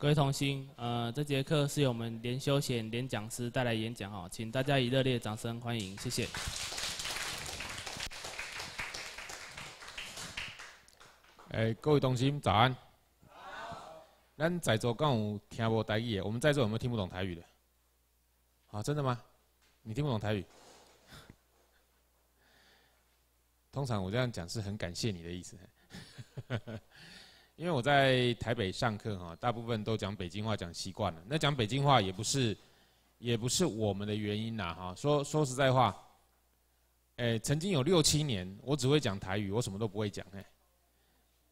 各位同心，呃，这节课是由我们连休闲连讲师带来演讲哦，请大家以热烈的掌声欢迎，谢谢。哎，各位同心，早安。咱在座敢有听无台语的？我们在座有没有听不懂台语的？好，真的吗？你听不懂台语？通常我这样讲是很感谢你的意思。因为我在台北上课哈，大部分都讲北京话讲习惯了。那讲北京话也不是，也不是我们的原因呐哈。说说实在话，哎，曾经有六七年我只会讲台语，我什么都不会讲哎。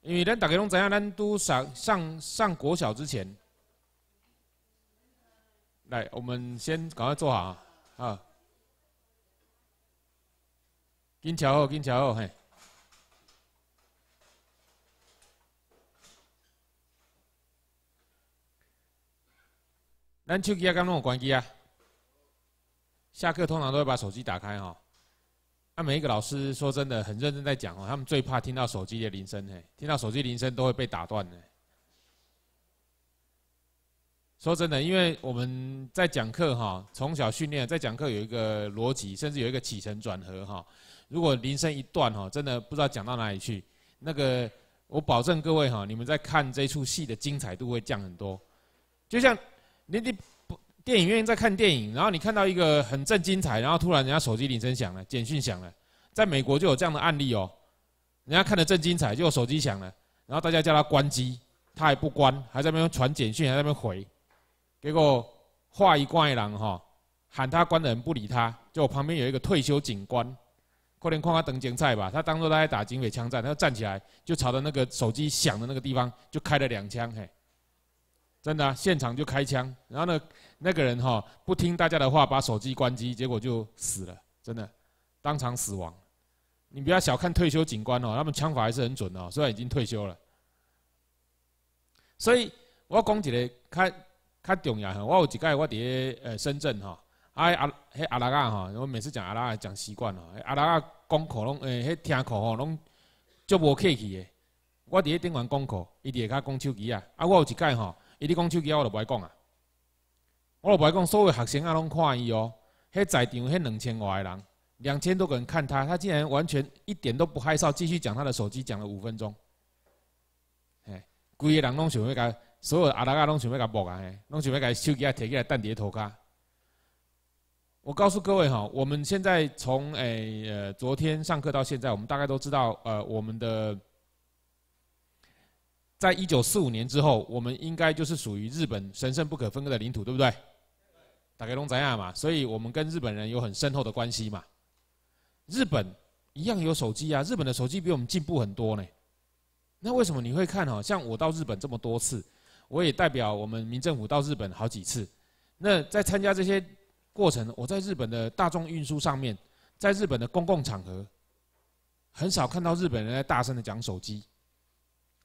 因为咱大家从怎样咱都上上上国小之前，来我们先赶快坐好啊啊。金桥哦金桥哦嘿。咱秋吉啊，刚弄有关机啊。下课通常都会把手机打开哈。那每一个老师说真的，很认真在讲哦。他们最怕听到手机的铃声哎，听到手机铃声都会被打断的。说真的，因为我们在讲课哈，从小训练，在讲课有一个逻辑，甚至有一个起承转合哈。如果铃声一断哈，真的不知道讲到哪里去。那个我保证各位哈，你们在看这出戏的精彩度会降很多。就像。你你不电影院在看电影，然后你看到一个很正精彩，然后突然人家手机铃声响了，简讯响了，在美国就有这样的案例哦，人家看的正精彩，结果手机响了，然后大家叫他关机，他还不关，还在那边传简讯，还在那边回，结果话一怪狼哈，喊他关的人不理他，就旁边有一个退休警官，快点，看他等精彩吧，他当作他在打警匪枪战，他站起来就朝着那个手机响的那个地方就开了两枪嘿。真的，现场就开枪，然后呢，那个人哈不听大家的话，把手机关机，结果就死了，真的，当场死亡。你不要小看退休警官哦，他们枪法还是很准哦，虽然已经退休了。所以我要讲一个，较较重要哦。我有一届我伫呃深圳哈，啊阿迄阿拉啊哈，我每次讲阿拉啊讲习惯了，阿拉啊讲课拢诶迄听课吼拢足无客气的。我伫咧顶完讲课，伊地下讲手机啊，啊我有一届吼。伊咧讲手机，我就不爱讲啊！我就不爱讲。所有学生啊拢看伊哦，迄在场迄两千外个人，两千多个人看他，他竟然完全一点都不害臊，继续讲他的手机，讲了五分钟。哎，规个人拢想要甲，所有阿拉个拢想要个摸啊，嘿，拢想要个手机啊摕起来当碟头卡。我告诉各位哈，我们现在从诶呃昨天上课到现在，我们大概都知道呃我们的。在一九四五年之后，我们应该就是属于日本神圣不可分割的领土，对不对？打开龙泽亚嘛，所以我们跟日本人有很深厚的关系嘛。日本一样有手机啊，日本的手机比我们进步很多呢。那为什么你会看哦？像我到日本这么多次，我也代表我们民政府到日本好几次。那在参加这些过程，我在日本的大众运输上面，在日本的公共场合，很少看到日本人在大声的讲手机。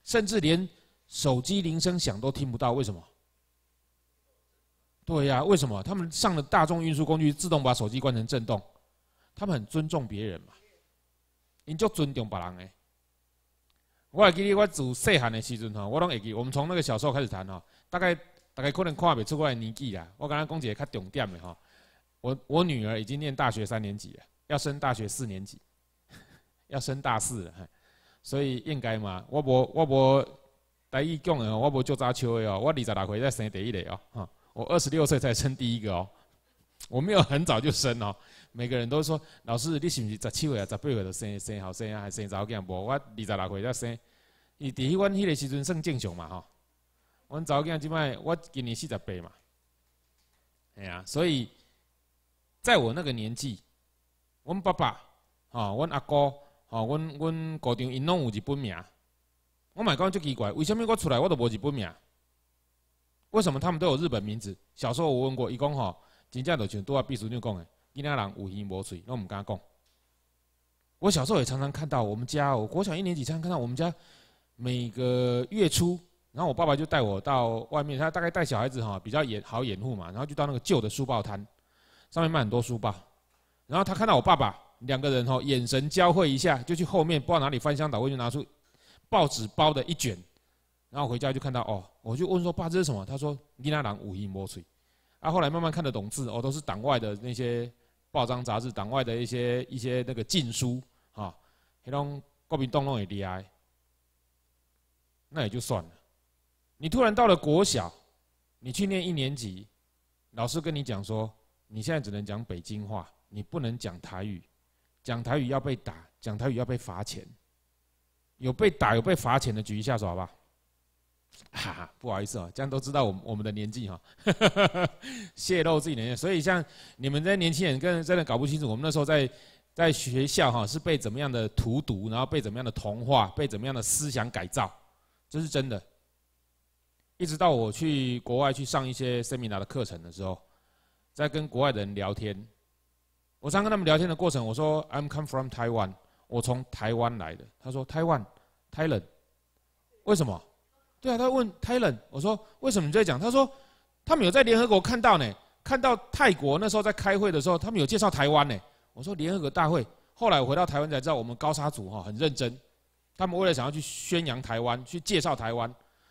甚至连手机铃声响都听不到，为什么？对呀，为什么？他们上了大众运输工具，自动把手机关成震动。他们很尊重别人嘛，因就尊重别人诶。我还记得我自细汉的时阵吼，我拢会记。我们从那个小时候开始谈吼，大概大概可能看未出我的年纪啦。我刚刚讲几个较重点的吼。我我女儿已经念大学三年级了，要升大学四年级，要升大四了。所以应该嘛，我无我无，台语讲诶哦，我无做早生诶哦，我二十六岁才生第一个哦，哈，我二十六岁才生第一个哦，我没有很早就生哦。每个人都说，老师，你是毋是十七岁啊、十八岁就生生好生啊，还生早囝？无，我二十六岁才生，伊伫阮迄个时阵算正常嘛吼。阮早囝即摆我今年四十八嘛，系啊，所以在我那个年纪，阮爸爸吼，阮阿哥。哦，阮阮高中因拢有日本名，我买讲真奇怪，为什么我出来我都无日本名？为什么他们都有日本名字？小时候我问过伊讲吼，真正就像拄下毕淑玲讲的，囝仔人有形无嘴，我毋敢讲。我小时候也常常看到，我们家我国小一年级常常看到我们家每个月初，然后我爸爸就带我到外面，他大概带小孩子哈，比较掩好掩护嘛，然后就到那个旧的书报摊，上面卖很多书报，然后他看到我爸爸。两个人哦、眼神交汇一下，就去后面，不知道哪里翻箱倒柜，就拿出报纸包的一卷，然后回家就看到哦，我就问说：“爸，这是什么？”他说：“《你那郎五音摸水”。啊，后来慢慢看得懂字哦，都是党外的那些报章杂志，党外的一些一些那个禁书啊。他拢国民党弄会厉害，那也就算了。你突然到了国小，你去念一年级，老师跟你讲说：“你现在只能讲北京话，你不能讲台语。”蒋台宇要被打，蒋台宇要被罚钱，有被打、有被罚钱的举一下手，好不好？哈 哈，不好意思哦，这样都知道我我们的年纪哈，泄露自己年纪，所以像你们这些年轻人，跟真的搞不清楚。我们那时候在在学校哈，是被怎么样的荼毒，然后被怎么样的同化，被怎么样的思想改造，这是真的。一直到我去国外去上一些森明达的课程的时候，在跟国外的人聊天。我常跟他们聊天的过程，我说 I'm come from Taiwan，我从台湾来的。他说 Taiwan，Thailand，为什么？对啊，他问 Thailand，我说为什么你在讲？他说他们有在联合国看到呢，看到泰国那时候在开会的时候，他们有介绍台湾呢。我说联合国大会，后来我回到台湾才知道，我们高沙组哈很认真，他们为了想要去宣扬台湾，去介绍台湾，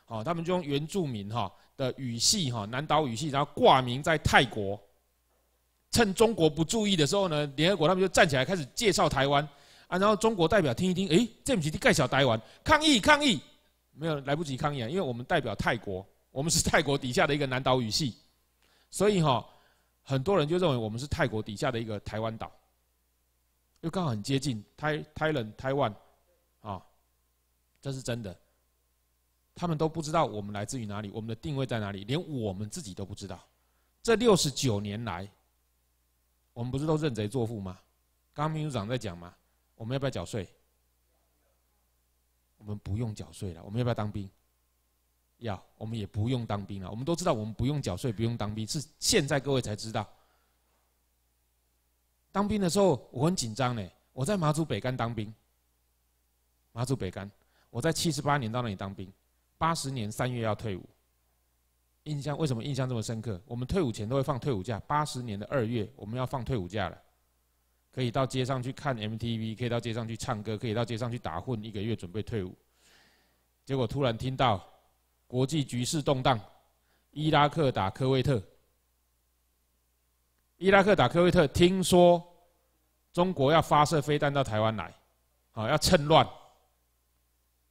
哦，他们就用原住民哈的语系哈南岛语系，然后挂名在泰国。趁中国不注意的时候呢，联合国他们就站起来开始介绍台湾，啊，然后中国代表听一听，哎，这不起，盖小台湾抗议抗议，没有来不及抗议，因为我们代表泰国，我们是泰国底下的一个南岛语系，所以哈，很多人就认为我们是泰国底下的一个台湾岛，又刚好很接近泰泰人台湾，啊，这是真的，他们都不知道我们来自于哪里，我们的定位在哪里，连我们自己都不知道，这六十九年来。我们不是都认贼作父吗？刚刚秘书长在讲嘛，我们要不要缴税？我们不用缴税了。我们要不要当兵？要，我们也不用当兵了。我们都知道我们不用缴税、不用当兵，是现在各位才知道。当兵的时候我很紧张呢。我在马祖北干当兵，马祖北干，我在七十八年到那里当兵，八十年三月要退伍。印象为什么印象这么深刻？我们退伍前都会放退伍假，八十年的二月我们要放退伍假了，可以到街上去看 MTV，可以到街上去唱歌，可以到街上去打混，一个月准备退伍。结果突然听到国际局势动荡，伊拉克打科威特，伊拉克打科威特，听说中国要发射飞弹到台湾来，啊，要趁乱。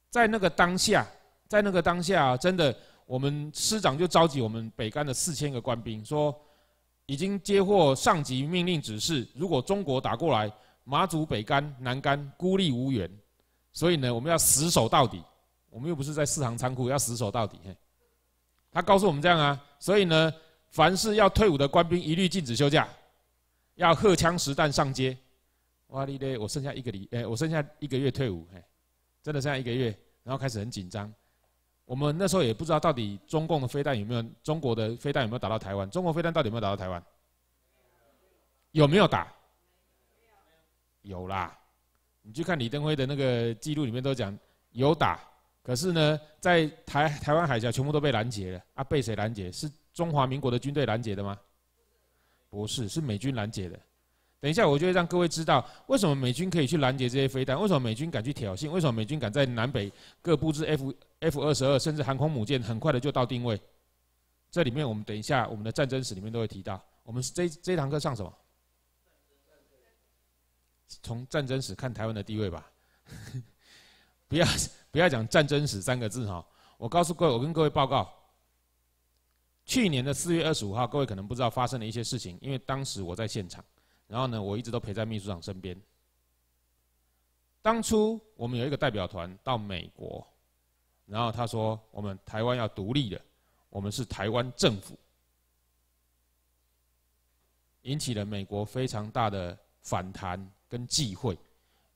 在那个当下，在那个当下，真的。我们师长就召集我们北干的四千个官兵，说已经接获上级命令指示，如果中国打过来，马祖北干、南干孤立无援，所以呢，我们要死守到底。我们又不是在四行仓库，要死守到底。他告诉我们这样啊，所以呢，凡是要退伍的官兵，一律禁止休假，要荷枪实弹上街。哇哩嘞，我剩下一个礼，哎，我剩下一个月退伍，嘿，真的剩下一个月，然后开始很紧张。我们那时候也不知道到底中共的飞弹有没有，中国的飞弹有没有打到台湾？中国飞弹到底有没有打到台湾？有没有打？有啦，你去看李登辉的那个记录里面都讲有打，可是呢，在台台湾海峡全部都被拦截了啊！被谁拦截？是中华民国的军队拦截的吗？不是，是美军拦截的。等一下，我就会让各位知道为什么美军可以去拦截这些飞弹，为什么美军敢去挑衅，为什么美军敢在南北各布置 F F 二十二甚至航空母舰，很快的就到定位。这里面我们等一下我们的战争史里面都会提到。我们这这堂课上什么？从战争史看台湾的地位吧。不要不要讲战争史三个字哈。我告诉各位，我跟各位报告，去年的四月二十五号，各位可能不知道发生了一些事情，因为当时我在现场。然后呢，我一直都陪在秘书长身边。当初我们有一个代表团到美国，然后他说我们台湾要独立的，我们是台湾政府，引起了美国非常大的反弹跟忌讳。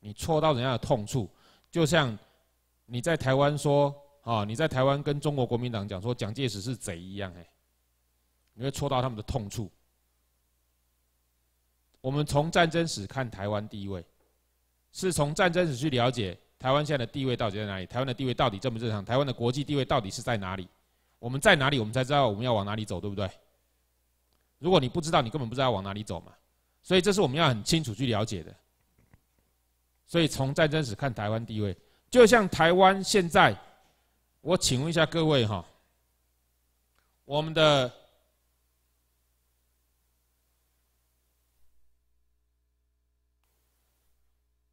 你戳到人家的痛处，就像你在台湾说啊，你在台湾跟中国国民党讲说蒋介石是贼一样，哎，你会戳到他们的痛处。我们从战争史看台湾地位，是从战争史去了解台湾现在的地位到底在哪里？台湾的地位到底正不正常？台湾的国际地位到底是在哪里？我们在哪里，我们才知道我们要往哪里走，对不对？如果你不知道，你根本不知道往哪里走嘛。所以这是我们要很清楚去了解的。所以从战争史看台湾地位，就像台湾现在，我请问一下各位哈，我们的。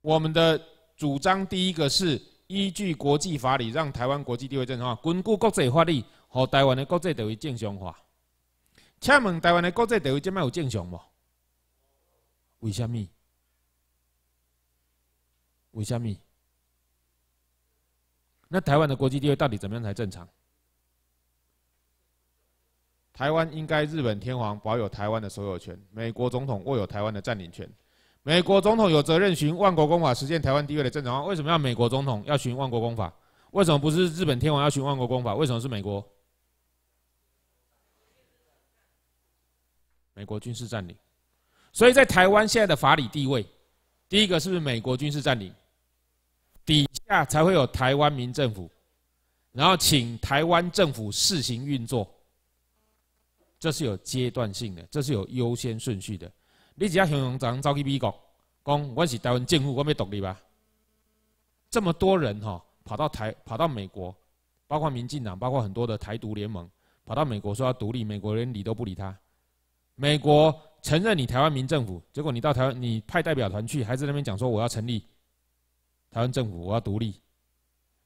我们的主张，第一个是依据国际法理，让台湾国际地位正常化，巩固国际法理和台湾的国际地位正常化。请问台湾的国际地位这卖有正常吗？为什么？为什么？那台湾的国际地位到底怎么样才正常？台湾应该日本天皇保有台湾的所有权，美国总统握有台湾的占领权。美国总统有责任循万国公法实现台湾地位的正常化。为什么要美国总统要循万国公法？为什么不是日本天皇要循万国公法？为什么是美国？美国军事占领，所以在台湾现在的法理地位，第一个是不是美国军事占领底下才会有台湾民政府，然后请台湾政府试行运作，这是有阶段性的，这是有优先顺序的。你只要想雄早走去美国，讲我是台湾政府，我要独立吧？这么多人哦，跑到台跑到美国，包括民进党，包括很多的台独联盟，跑到美国说要独立，美国人理都不理他。美国承认你台湾民政府，结果你到台湾，你派代表团去，还在那边讲说我要成立台湾政府，我要独立。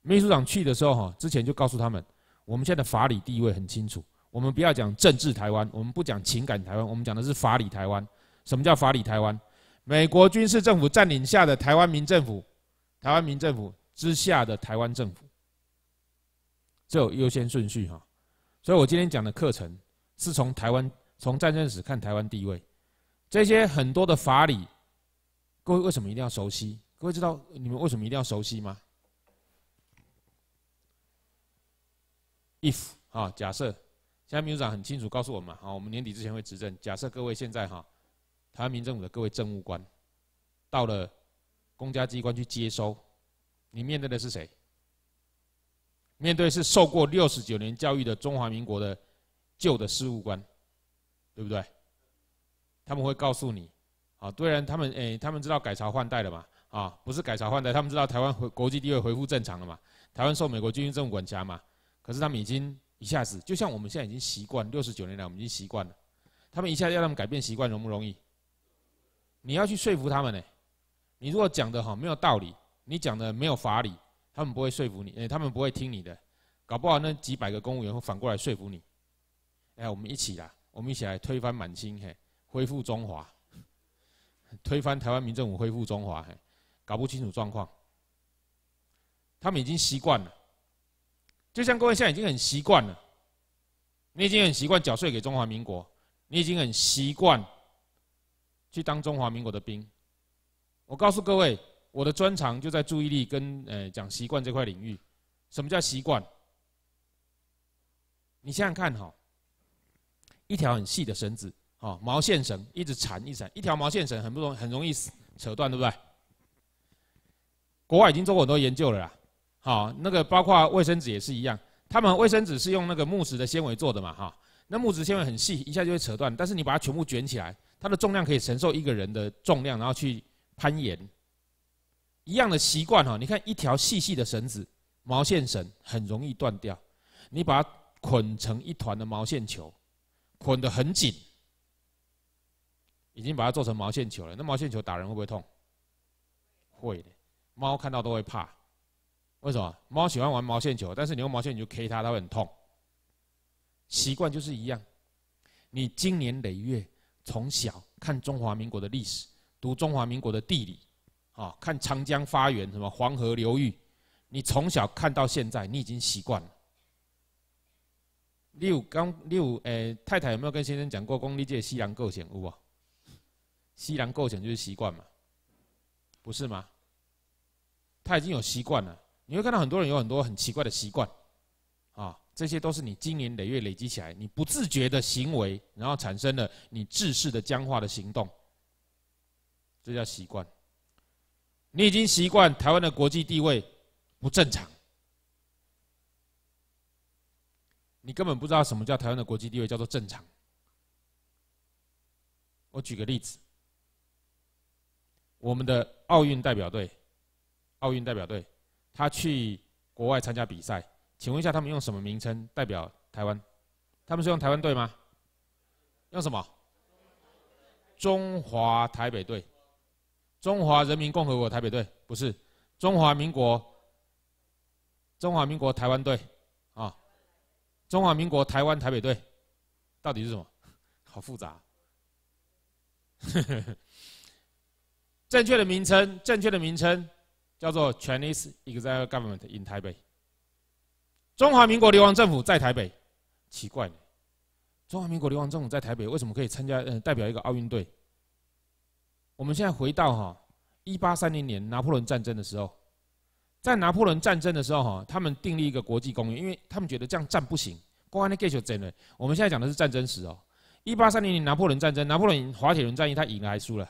秘书长去的时候哈，之前就告诉他们，我们现在的法理地位很清楚，我们不要讲政治台湾，我们不讲情感台湾，我们讲的是法理台湾。什么叫法理台湾？美国军事政府占领下的台湾民政府，台湾民政府之下的台湾政府，这有优先顺序哈。所以我今天讲的课程是从台湾从战争史看台湾地位，这些很多的法理，各位为什么一定要熟悉？各位知道你们为什么一定要熟悉吗？If 啊，假设现在秘书长很清楚告诉我们，好，我们年底之前会执政。假设各位现在哈。台湾民政府的各位政务官，到了公家机关去接收，你面对的是谁？面对是受过六十九年教育的中华民国的旧的事务官，对不对？他们会告诉你，啊，虽然他们诶，他们知道改朝换代了嘛，啊，不是改朝换代，他们知道台湾回国际地位恢复正常了嘛，台湾受美国军事政府管辖嘛，可是他们已经一下子，就像我们现在已经习惯，六十九年来我们已经习惯了，他们一下要他们改变习惯，容不容易？你要去说服他们呢？你如果讲的哈没有道理，你讲的没有法理，他们不会说服你，哎，他们不会听你的，搞不好那几百个公务员会反过来说服你，哎，我们一起来，我们一起来推翻满清，嘿，恢复中华，推翻台湾民政府，恢复中华，嘿，搞不清楚状况，他们已经习惯了，就像各位现在已经很习惯了，你已经很习惯缴税给中华民国，你已经很习惯。去当中华民国的兵，我告诉各位，我的专长就在注意力跟呃讲习惯这块领域。什么叫习惯？你想想看哈，一条很细的绳子，哈，毛线绳，一直缠一缠，一条毛线绳很不容很容易扯断，对不对？国外已经做过很多研究了啦，好，那个包括卫生纸也是一样，他们卫生纸是用那个木质的纤维做的嘛，哈，那木质纤维很细，一下就会扯断，但是你把它全部卷起来。它的重量可以承受一个人的重量，然后去攀岩。一样的习惯哈，你看一条细细的绳子，毛线绳很容易断掉。你把它捆成一团的毛线球，捆得很紧，已经把它做成毛线球了。那毛线球打人会不会痛？会的，猫看到都会怕。为什么？猫喜欢玩毛线球，但是你用毛线球就 K 它，它会很痛。习惯就是一样，你经年累月。从小看中华民国的历史，读中华民国的地理，啊，看长江发源什么黄河流域，你从小看到现在，你已经习惯了。你有刚，你有诶，太太有没有跟先生讲过，讲你这西洋构想有无？西洋构想就是习惯嘛，不是吗？他已经有习惯了，你会看到很多人有很多很奇怪的习惯。这些都是你经年累月累积起来，你不自觉的行为，然后产生了你自视的僵化的行动，这叫习惯。你已经习惯台湾的国际地位不正常，你根本不知道什么叫台湾的国际地位叫做正常。我举个例子，我们的奥运代表队，奥运代表队，他去国外参加比赛。请问一下，他们用什么名称代表台湾？他们是用台湾队吗？用什么？中华台北队？中华人民共和国台北队？不是，中华民国？中华民国台湾队？啊？中华民国台湾台北队？到底是什么？好复杂。正确的名称，正确的名称叫做 Chinese e x i l e Government in Taipei。中华民国流亡政府在台北，奇怪，中华民国流亡政府在台北为什么可以参加呃代表一个奥运队？我们现在回到哈一八三零年拿破仑战争的时候，在拿破仑战争的时候哈他们订立一个国际公约，因为他们觉得这样战不行。公安的我们现在讲的是战争史哦，一八三零年拿破仑战争，拿破仑滑铁卢战役他赢了还输了，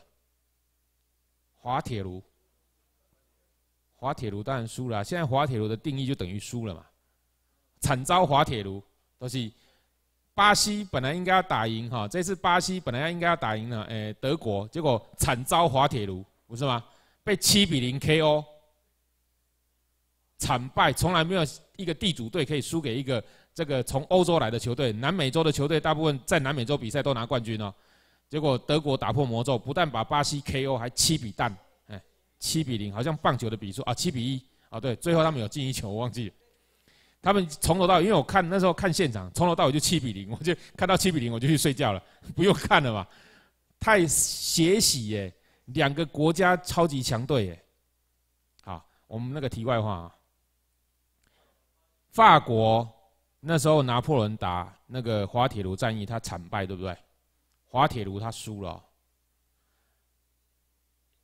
滑铁卢，滑铁卢当然输了，现在滑铁卢的定义就等于输了嘛。惨遭滑铁卢，都是巴西本来应该要打赢哈，这次巴西本来应该要打赢了，诶德国，结果惨遭滑铁卢，不是吗？被七比零 K.O. 惨败，从来没有一个地主队可以输给一个这个从欧洲来的球队。南美洲的球队大部分在南美洲比赛都拿冠军哦，结果德国打破魔咒，不但把巴西 K.O.，还七比蛋，哎，七比零，好像棒球的比数啊，七比一，啊对，最后他们有进一球，我忘记了。他们从头到，尾，因为我看那时候看现场，从头到尾就七比零，我就看到七比零，我就去睡觉了，不用看了嘛，太血洗耶！两个国家超级强队耶，好，我们那个题外话啊，法国那时候拿破仑打那个滑铁卢战役，他惨败，对不对？滑铁卢他输了，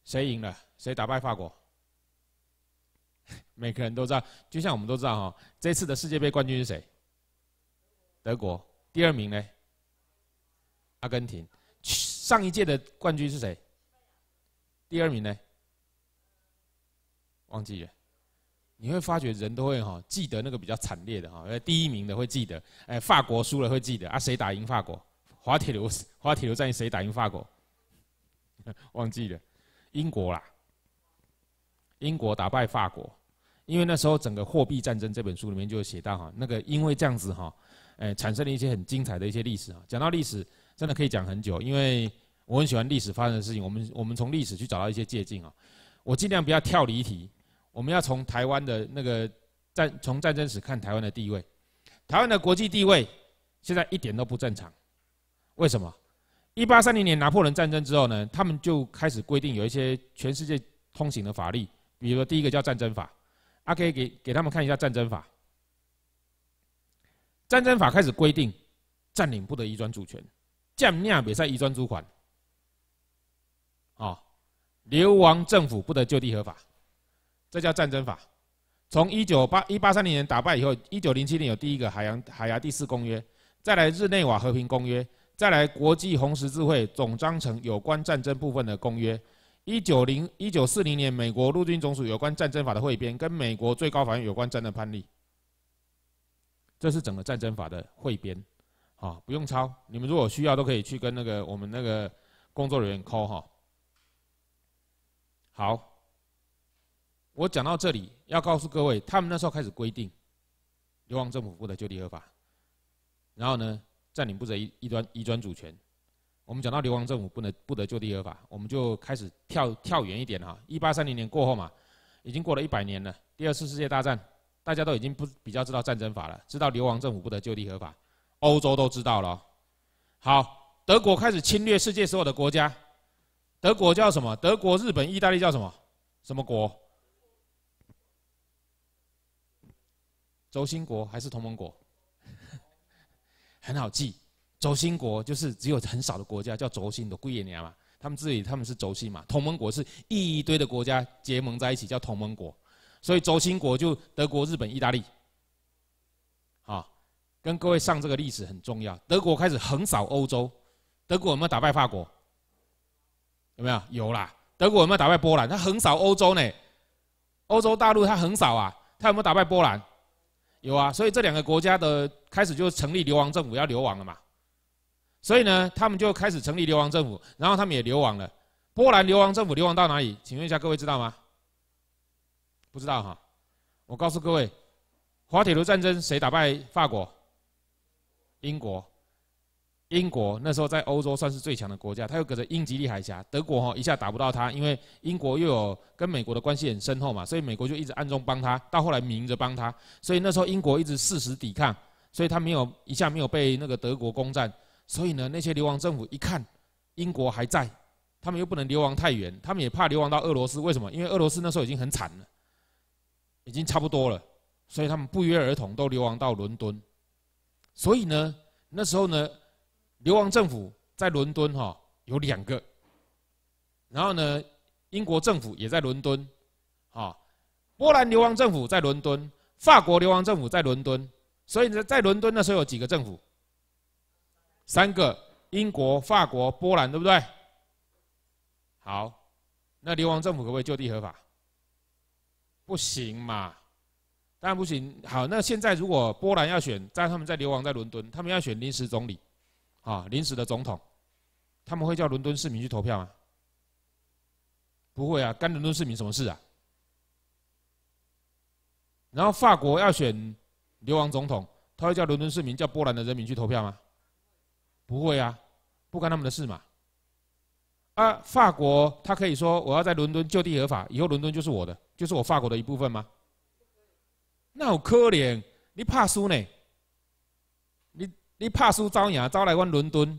谁赢了？谁打败法国？每个人都知道，就像我们都知道哈，这次的世界杯冠军是谁？德国。第二名呢？阿根廷。上一届的冠军是谁？第二名呢？忘记了。你会发觉人都会哈记得那个比较惨烈的哈，而第一名的会记得，哎，法国输了会记得啊，谁打赢法国？滑铁卢，滑铁卢战役谁打赢法国？忘记了，英国啦。英国打败法国。因为那时候，《整个货币战争》这本书里面就写到哈，那个因为这样子哈，哎，产生了一些很精彩的一些历史啊。讲到历史，真的可以讲很久，因为我很喜欢历史发生的事情。我们我们从历史去找到一些借鉴啊。我尽量不要跳离题，我们要从台湾的那个战从战争史看台湾的地位。台湾的国际地位现在一点都不正常，为什么？一八三零年拿破仑战争之后呢，他们就开始规定有一些全世界通行的法律，比如说第一个叫战争法。啊，可以给给他们看一下战争法。战争法开始规定，占领不得移转主权，将尼亚美移转主权。哦，流亡政府不得就地合法，这叫战争法。从一九八一八三零年打败以后，一九零七年有第一个海洋海牙第四公约，再来日内瓦和平公约，再来国际红十字会总章程有关战争部分的公约。一九零一九四零年，美国陆军总署有关战争法的汇编，跟美国最高法院有关战争判例，这是整个战争法的汇编，啊，不用抄，你们如果需要都可以去跟那个我们那个工作人员 call 哈。好，我讲到这里，要告诉各位，他们那时候开始规定，流亡政府部的就地合法，然后呢，占领部的移移转移转主权。我们讲到流亡政府不能不得就地合法，我们就开始跳跳远一点哈。一八三零年过后嘛，已经过了一百年了。第二次世界大战，大家都已经不比较知道战争法了，知道流亡政府不得就地合法，欧洲都知道了。好，德国开始侵略世界所有的国家，德国叫什么？德国、日本、意大利叫什么？什么国？轴心国还是同盟国？很好记。轴心国就是只有很少的国家叫轴心的贵爷娘嘛，他们自己他们是轴心嘛，同盟国是一一堆的国家结盟在一起叫同盟国，所以轴心国就德国、日本、意大利，啊，跟各位上这个历史很重要。德国开始横扫欧洲，德国有没有打败法国？有没有？有啦。德国有没有打败波兰？他横扫欧洲呢，欧洲大陆他横扫啊，他有没有打败波兰？有啊。所以这两个国家的开始就成立流亡政府，要流亡了嘛。所以呢，他们就开始成立流亡政府，然后他们也流亡了。波兰流亡政府流亡到哪里？请问一下各位知道吗？不知道哈。我告诉各位，滑铁卢战争谁打败法国？英国。英国那时候在欧洲算是最强的国家，他又隔着英吉利海峡，德国哈一下打不到他，因为英国又有跟美国的关系很深厚嘛，所以美国就一直暗中帮他，到后来明着帮他。所以那时候英国一直誓死抵抗，所以他没有一下没有被那个德国攻占。所以呢，那些流亡政府一看，英国还在，他们又不能流亡太远，他们也怕流亡到俄罗斯。为什么？因为俄罗斯那时候已经很惨了，已经差不多了。所以他们不约而同都流亡到伦敦。所以呢，那时候呢，流亡政府在伦敦哈有两个，然后呢，英国政府也在伦敦，啊，波兰流亡政府在伦敦，法国流亡政府在伦敦。所以呢，在伦敦那时候有几个政府。三个：英国、法国、波兰，对不对？好，那流亡政府可不可以就地合法？不行嘛，当然不行。好，那现在如果波兰要选，在他们在流亡在伦敦，他们要选临时总理，啊，临时的总统，他们会叫伦敦市民去投票吗？不会啊，干伦敦市民什么事啊？然后法国要选流亡总统，他会叫伦敦市民叫波兰的人民去投票吗？不会啊，不关他们的事嘛。啊，法国他可以说我要在伦敦就地合法，以后伦敦就是我的，就是我法国的一部分吗？那有可能？你怕输呢？你你怕输招赢，招来阮伦敦，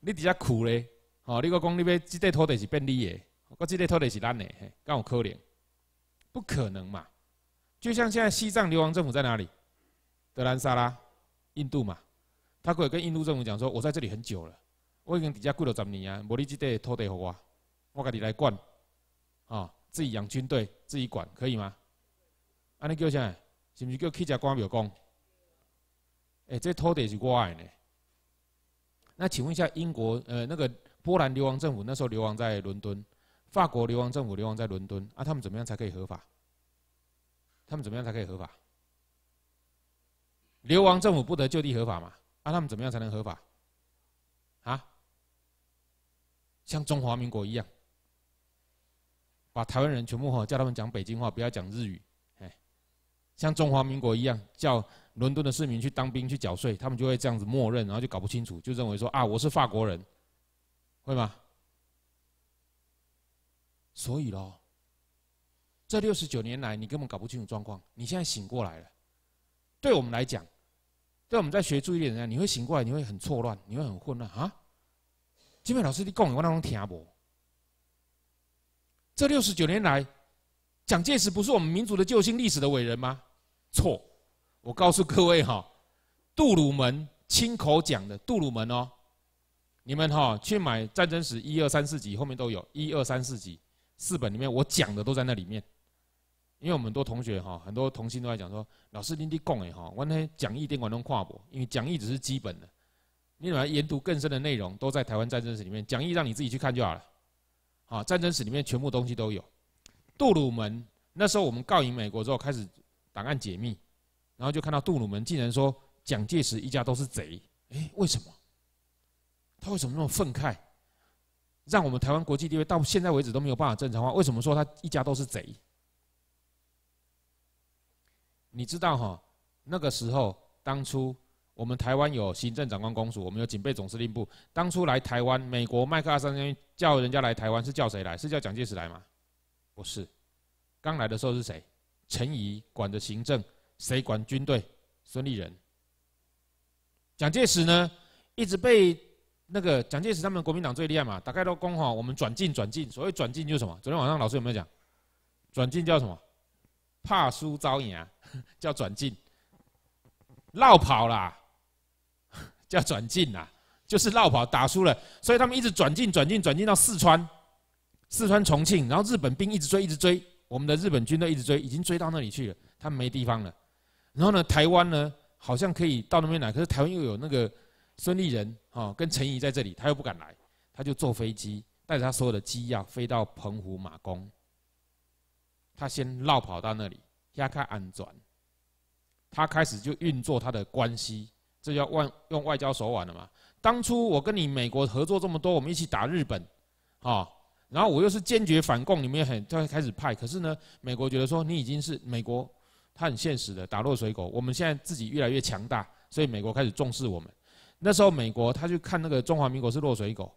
你底下苦嘞。哦，你个讲你要这块土地是便你的，我这块土地是咱的，干有可能？不可能嘛。就像现在西藏流亡政府在哪里？德兰沙拉，印度嘛。他可以跟印度政府讲说：“我在这里很久了，我已经底下过了十年啊，无你这地土地给我，我家己来管，哦，自己养军队，自己管，可以吗？安尼叫啥？是毋是叫去甲官庙讲？哎，这土地是我的呢。那请问一下，英国呃那个波兰流亡政府那时候流亡在伦敦，法国流亡政府流亡在伦敦，啊，他们怎么样才可以合法？他们怎么样才可以合法？流亡政府不得就地合法吗？”啊，他们怎么样才能合法？啊？像中华民国一样，把台湾人全部吼，叫他们讲北京话，不要讲日语。哎，像中华民国一样，叫伦敦的市民去当兵去缴税，他们就会这样子默认，然后就搞不清楚，就认为说啊，我是法国人，会吗？所以喽，这六十九年来，你根本搞不清楚状况。你现在醒过来了，对我们来讲。对，我们在学注意力怎样？你会醒过来，你会很错乱，你会很混乱啊！金美老师，你讲我那种听无。这六十九年来，蒋介石不是我们民族的救星、历史的伟人吗？错！我告诉各位哈，杜鲁门亲口讲的，杜鲁门哦，你们哈去买战争史一二三四集，后面都有一二三四集四本里面，我讲的都在那里面。因为我们很多同学哈，很多同星都在讲说，老师您得讲哎哈，我那讲义电管都跨博，因为讲义只是基本的，你怎么研读更深的内容都在台湾战争史里面，讲义让你自己去看就好了。好，战争史里面全部东西都有。杜鲁门那时候我们告赢美国之后，开始档案解密，然后就看到杜鲁门竟然说蒋介石一家都是贼，诶，为什么？他为什么那么愤慨？让我们台湾国际地位到现在为止都没有办法正常化？为什么说他一家都是贼？你知道哈，那个时候当初我们台湾有行政长官公署，我们有警备总司令部。当初来台湾，美国麦克阿瑟将军叫人家来台湾，是叫谁来？是叫蒋介石来吗？不是，刚来的时候是谁？陈仪管着行政，谁管军队？孙立人。蒋介石呢，一直被那个蒋介石他们国民党最厉害嘛，打开都功哈，我们转进转进，所谓转进就是什么？昨天晚上老师有没有讲？转进叫什么？怕输遭殃，叫转进，绕跑啦，叫转进啦，就是绕跑打输了，所以他们一直转进转进转进到四川、四川重庆，然后日本兵一直追一直追，我们的日本军队一直追，已经追到那里去了，他们没地方了。然后呢，台湾呢好像可以到那边来，可是台湾又有那个孙立人啊跟陈仪在这里，他又不敢来，他就坐飞机带着他所有的机要飞到澎湖马公。他先绕跑到那里，压开安转，他开始就运作他的关系，这叫外用外交手腕了嘛。当初我跟你美国合作这么多，我们一起打日本，啊，然后我又是坚决反共，你们也很就开始派。可是呢，美国觉得说你已经是美国，他很现实的，打落水狗。我们现在自己越来越强大，所以美国开始重视我们。那时候美国他就看那个中华民国是落水狗。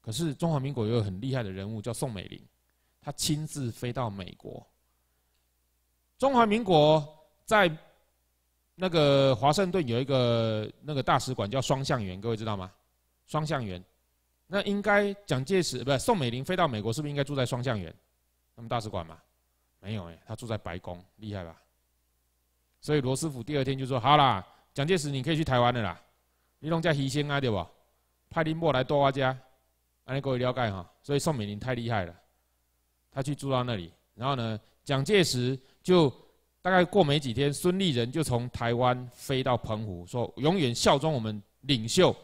可是中华民国有个很厉害的人物叫宋美龄。他亲自飞到美国。中华民国在那个华盛顿有一个那个大使馆叫双向园，各位知道吗？双向园，那应该蒋介石不是宋美龄飞到美国是不是应该住在双向园？那么大使馆嘛，没有哎，他住在白宫，厉害吧？所以罗斯福第二天就说：好啦，蒋介石你可以去台湾的啦，你弄家喜信啊，对不？派林莫来多我家，安尼各位了解哈？所以宋美龄太厉害了。他去住到那里，然后呢，蒋介石就大概过没几天，孙立人就从台湾飞到澎湖，说永远效忠我们领袖。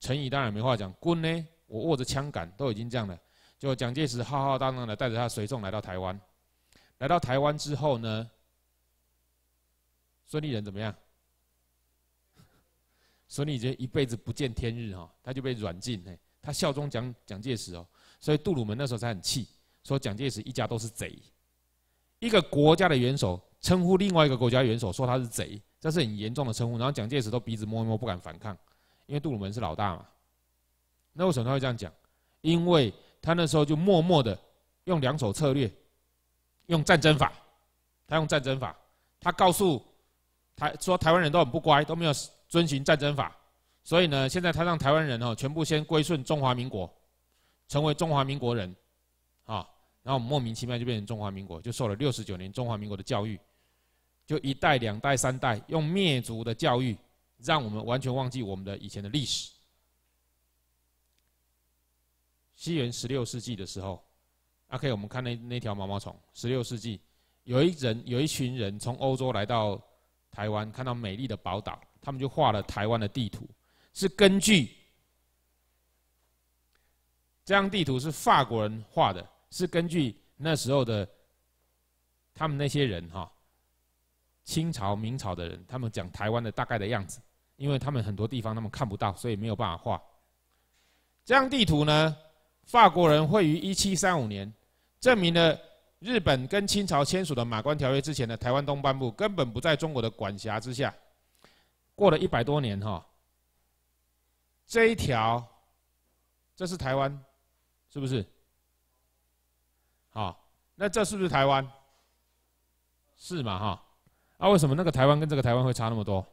陈仪当然没话讲，滚呢！我握着枪杆都已经这样了。就蒋介石浩浩荡荡的带着他随从来到台湾，来到台湾之后呢，孙立人怎么样？孙立人一辈子不见天日哈，他就被软禁他效忠蒋蒋介石哦，所以杜鲁门那时候才很气。说蒋介石一家都是贼，一个国家的元首称呼另外一个国家元首说他是贼，这是很严重的称呼。然后蒋介石都鼻子摸一摸不敢反抗，因为杜鲁门是老大嘛。那为什么他会这样讲？因为他那时候就默默的用两手策略，用战争法。他用战争法，他告诉台说台湾人都很不乖，都没有遵循战争法，所以呢，现在他让台湾人哦全部先归顺中华民国，成为中华民国人，啊。然后我们莫名其妙就变成中华民国，就受了六十九年中华民国的教育，就一代、两代、三代用灭族的教育，让我们完全忘记我们的以前的历史。西元十六世纪的时候，OK，我们看那那条毛毛虫。十六世纪，有一人有一群人从欧洲来到台湾，看到美丽的宝岛，他们就画了台湾的地图，是根据这张地图是法国人画的。是根据那时候的，他们那些人哈，清朝、明朝的人，他们讲台湾的大概的样子，因为他们很多地方他们看不到，所以没有办法画。这张地图呢，法国人会于一七三五年证明了日本跟清朝签署的《马关条约》之前的台湾东半部根本不在中国的管辖之下。过了一百多年哈，这一条，这是台湾，是不是？啊，那这是不是台湾？是嘛哈？啊，为什么那个台湾跟这个台湾会差那么多？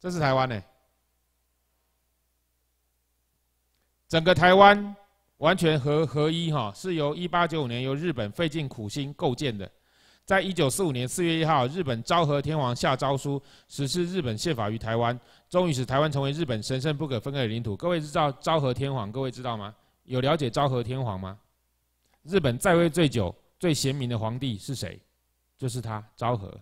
这是台湾呢。整个台湾完全合合一哈，是由一八九五年由日本费尽苦心构建的。在一九四五年四月一号，日本昭和天皇下诏书，实施日本宪法于台湾，终于使台湾成为日本神圣不可分割的领土。各位知道昭和天皇？各位知道吗？有了解昭和天皇吗？日本在位最久、最贤明的皇帝是谁？就是他昭和。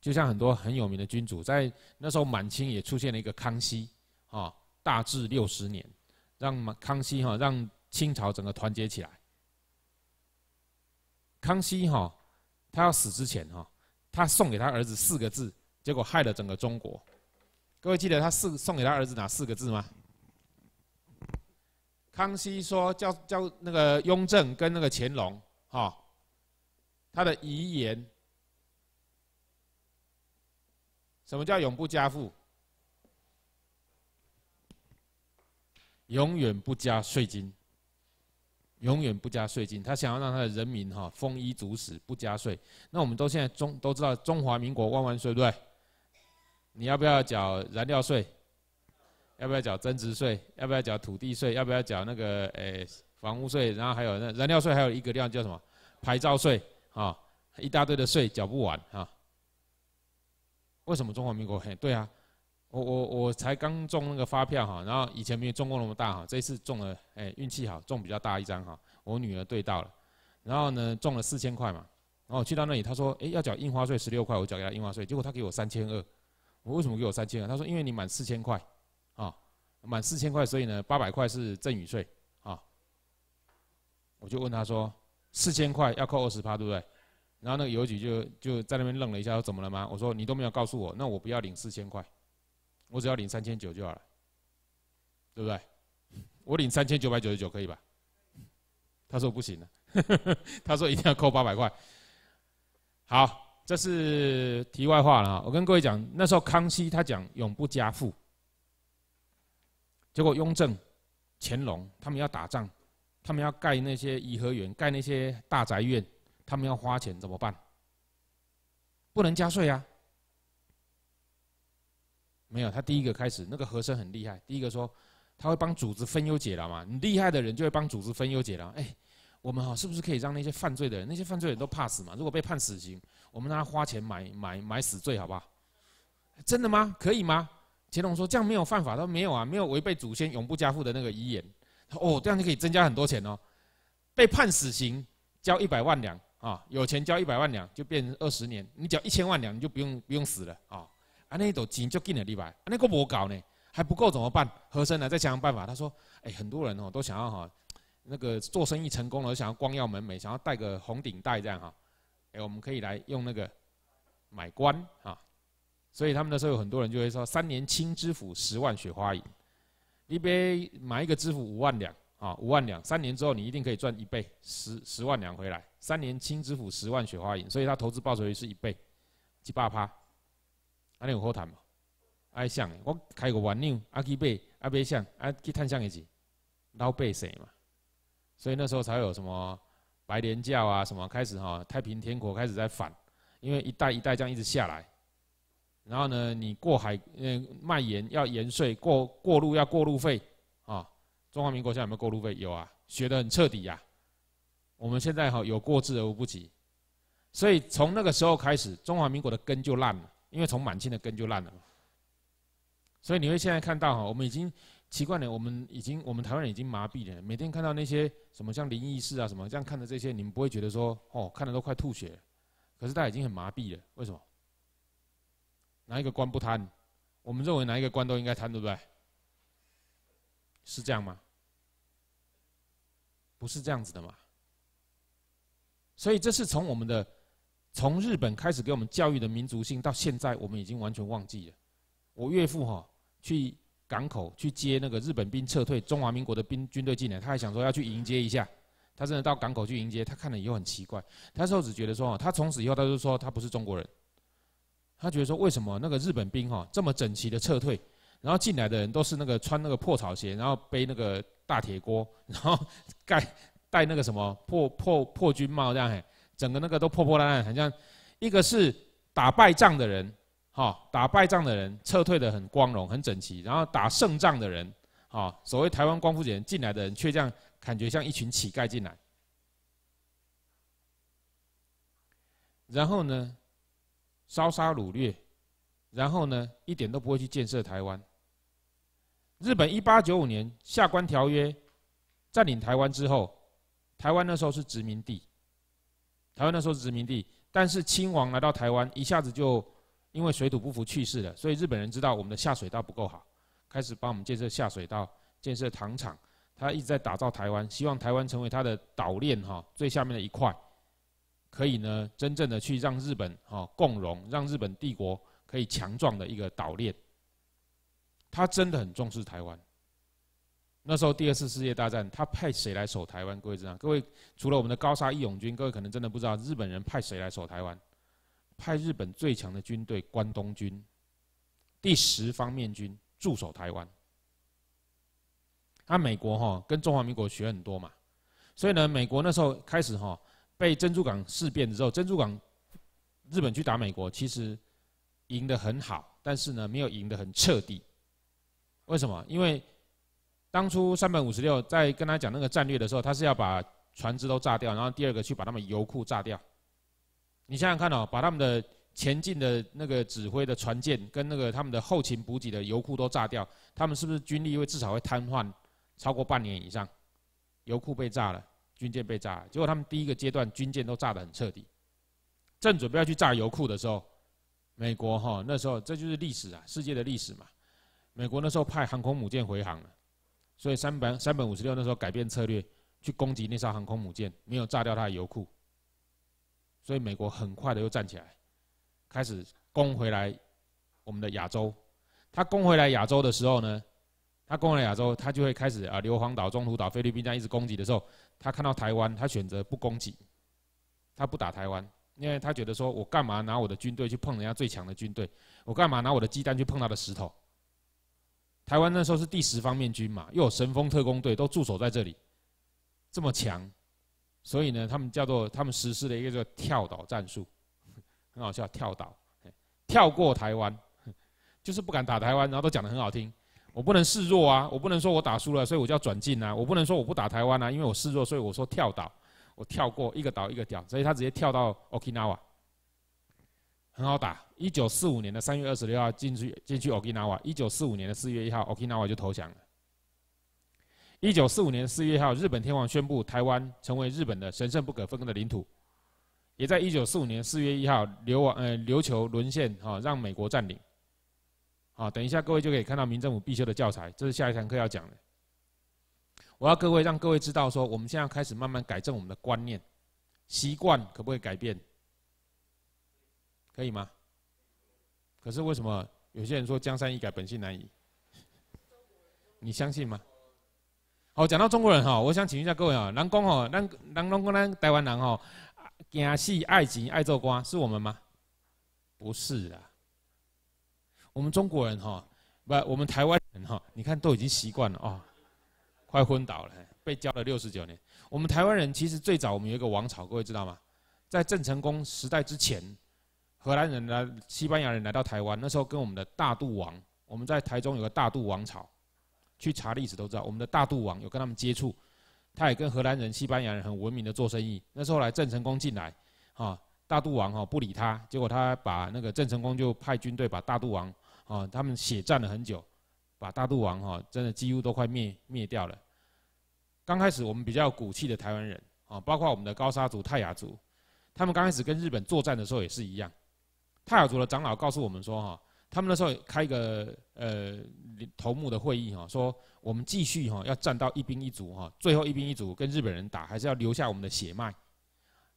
就像很多很有名的君主，在那时候满清也出现了一个康熙，啊，大治六十年，让康熙哈让清朝整个团结起来。康熙哈，他要死之前哈，他送给他儿子四个字，结果害了整个中国。各位记得他四送给他儿子哪四个字吗？康熙说：“叫叫那个雍正跟那个乾隆，哈，他的遗言。什么叫永不加赋？永远不加税金。永远不加税金。他想要让他的人民哈丰衣足食，不加税。那我们都现在中都知道中华民国万万岁，对不对？你要不要缴燃料税？”要不要缴增值税？要不要缴土地税？要不要缴那个诶房屋税？然后还有那燃料税，还有一个量叫什么？牌照税啊，一大堆的税缴不完啊。为什么中华民国嘿？对啊，我我我才刚中那个发票哈，然后以前没有中过那么大哈，这次中了，哎运气好中比较大一张哈。我女儿对到了，然后呢中了四千块嘛，然后去到那里他说，哎要缴印花税十六块，我缴给他印花税，结果他给我三千二，我为什么给我三千二？他说因为你满四千块。满四千块，所以呢，八百块是赠与税，啊，我就问他说，四千块要扣二十趴，对不对？然后那个邮局就就在那边愣了一下，说怎么了吗？我说你都没有告诉我，那我不要领四千块，我只要领三千九就好了，对不对？我领三千九百九十九可以吧？他说不行，他说一定要扣八百块。好，这是题外话了啊。我跟各位讲，那时候康熙他讲永不加赋。结果雍正、乾隆他们要打仗，他们要盖那些颐和园、盖那些大宅院，他们要花钱怎么办？不能加税啊！没有，他第一个开始，那个和珅很厉害。第一个说，他会帮组织分忧解劳嘛。你厉害的人就会帮组织分忧解劳。哎，我们哈是不是可以让那些犯罪的人？那些犯罪人都怕死嘛？如果被判死刑，我们让他花钱买买买死罪好不好？真的吗？可以吗？乾隆说：“这样没有犯法，他说没有啊，没有违背祖先永不加赋的那个遗言。哦，这样就可以增加很多钱哦。被判死刑，交一百万两啊，有钱交一百万两就变成二十年，你交一千万两你就不用不用死了啊。啊，那一朵金就进了李白，那个我搞呢，还不够怎么办？和珅呢再想想办法。他说：哎，很多人哦都想要哈，那个做生意成功了，想要光耀门楣，想要戴个红顶戴这样哈。哎，我们可以来用那个买官啊。”所以他们那时候有很多人就会说：“三年清知府十万雪花银，一杯买一个知府五万两啊，五万两三年之后你一定可以赚一倍十十万两回来。”三年清知府十万雪花银，所以他投资报酬率是一倍，几百趴。阿你有后谈吗？I 想，我开个玩念，阿去倍阿倍像阿去探像一支捞背谁嘛，所以那时候才有什么白莲教啊什么开始哈太平天国开始在反，因为一代一代这样一直下来。然后呢，你过海，嗯，卖盐要盐税，过过路要过路费，啊，中华民国现在有没有过路费？有啊，学的很彻底呀。我们现在哈有过之而无不及，所以从那个时候开始，中华民国的根就烂了，因为从满清的根就烂了。所以你会现在看到哈，我们已经奇怪了，我们已经，我们台湾人已经麻痹了，每天看到那些什么像灵异事啊什么这样看的这些，你们不会觉得说哦，看的都快吐血，可是大家已经很麻痹了，为什么？哪一个官不贪？我们认为哪一个官都应该贪，对不对？是这样吗？不是这样子的嘛。所以这是从我们的从日本开始给我们教育的民族性，到现在我们已经完全忘记了。我岳父哈去港口去接那个日本兵撤退，中华民国的兵军队进来，他还想说要去迎接一下。他真的到港口去迎接，他看了以后很奇怪，他时候只觉得说，他从此以后他就说他不是中国人。他觉得说，为什么那个日本兵哈这么整齐的撤退，然后进来的人都是那个穿那个破草鞋，然后背那个大铁锅，然后 盖戴那个什么破破破军帽这样，整个那个都破破烂烂，很像一个是打败仗的人哈，打败仗的人撤退的很光荣很整齐，然后打胜仗的人哦，所谓台湾光复节进来的人却这样感觉像一群乞丐进来，然后呢？烧杀掳掠，然后呢，一点都不会去建设台湾。日本一八九五年《下关条约》占领台湾之后，台湾那时候是殖民地。台湾那时候是殖民地，但是清王来到台湾，一下子就因为水土不服去世了。所以日本人知道我们的下水道不够好，开始帮我们建设下水道，建设糖厂。他一直在打造台湾，希望台湾成为他的岛链哈最下面的一块。可以呢，真正的去让日本哈共荣，让日本帝国可以强壮的一个岛链。他真的很重视台湾。那时候第二次世界大战，他派谁来守台湾？各位知道？各位除了我们的高沙义勇军，各位可能真的不知道，日本人派谁来守台湾？派日本最强的军队关东军第十方面军驻守台湾。那美国哈跟中华民国学很多嘛，所以呢，美国那时候开始哈。被珍珠港事变之后，珍珠港，日本去打美国，其实赢得很好，但是呢，没有赢得很彻底。为什么？因为当初三百五十六在跟他讲那个战略的时候，他是要把船只都炸掉，然后第二个去把他们油库炸掉。你想想看哦，把他们的前进的那个指挥的船舰跟那个他们的后勤补给的油库都炸掉，他们是不是军力会至少会瘫痪超过半年以上？油库被炸了。军舰被炸，结果他们第一个阶段军舰都炸得很彻底。正准备要去炸油库的时候，美国哈那时候这就是历史啊，世界的历史嘛。美国那时候派航空母舰回航了，所以三本三本五十六那时候改变策略去攻击那艘航空母舰，没有炸掉它的油库。所以美国很快的又站起来，开始攻回来我们的亚洲。他攻回来亚洲的时候呢，他攻来亚洲，他就会开始啊，硫磺岛、中途岛、菲律宾这样一直攻击的时候。他看到台湾，他选择不攻击，他不打台湾，因为他觉得说，我干嘛拿我的军队去碰人家最强的军队？我干嘛拿我的鸡蛋去碰他的石头？台湾那时候是第十方面军嘛，又有神风特工队都驻守在这里，这么强，所以呢，他们叫做他们实施了一个叫跳岛战术，很好笑，跳岛，跳过台湾，就是不敢打台湾，然后都讲的很好听。我不能示弱啊！我不能说我打输了，所以我就要转进啊，我不能说我不打台湾啊，因为我示弱，所以我说跳岛，我跳过一个岛一个岛，所以他直接跳到 Okinawa，很好打。一九四五年的三月二十六号进去进去 Okinawa，一九四五年的四月一号 Okinawa 就投降了。一九四五年四月一号，日本天皇宣布台湾成为日本的神圣不可分割的领土，也在一九四五年四月一号，琉亡，呃琉球沦陷啊，让美国占领。啊，等一下，各位就可以看到民政部必修的教材，这是下一堂课要讲的。我要各位让各位知道，说我们现在开始慢慢改正我们的观念、习惯，可不可以改变？可以吗？可是为什么有些人说江山易改，本性难移？你相信吗？好，讲到中国人哈，我想请问一下各位啊，南公哦，南南龙哥，咱台湾人哦，惊死、爱情爱做官，是我们吗？不是啊。我们中国人哈，不，我们台湾人哈，你看都已经习惯了哦，快昏倒了，被教了六十九年。我们台湾人其实最早我们有一个王朝，各位知道吗？在郑成功时代之前，荷兰人来、西班牙人来到台湾，那时候跟我们的大渡王，我们在台中有个大渡王朝，去查历史都知道，我们的大渡王有跟他们接触，他也跟荷兰人、西班牙人很文明的做生意。那时候来郑成功进来，啊，大渡王哈不理他，结果他把那个郑成功就派军队把大渡王。哦，他们血战了很久，把大肚王哈真的几乎都快灭灭掉了。刚开始我们比较骨气的台湾人，哦，包括我们的高沙族、泰雅族，他们刚开始跟日本作战的时候也是一样。泰雅族的长老告诉我们说，哈，他们那时候开一个呃头目的会议，哈，说我们继续哈要战到一兵一卒哈，最后一兵一卒跟日本人打，还是要留下我们的血脉。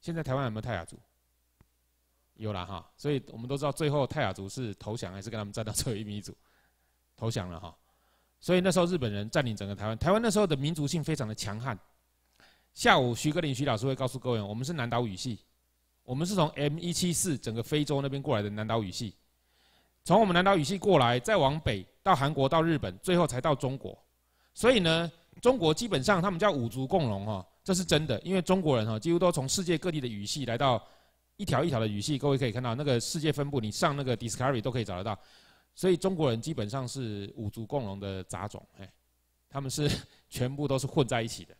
现在台湾有没有泰雅族？有了哈，所以我们都知道最后泰雅族是投降，还是跟他们战到最后一民组投降了哈。所以那时候日本人占领整个台湾，台湾那时候的民族性非常的强悍。下午徐克林徐老师会告诉各位，我们是南岛语系，我们是从 M 一七四整个非洲那边过来的南岛语系，从我们南岛语系过来，再往北到韩国到日本，最后才到中国。所以呢，中国基本上他们叫五族共荣哈，这是真的，因为中国人哈几乎都从世界各地的语系来到。一条一条的语系，各位可以看到那个世界分布，你上那个 Discovery 都可以找得到。所以中国人基本上是五族共荣的杂种，哎，他们是 全部都是混在一起的。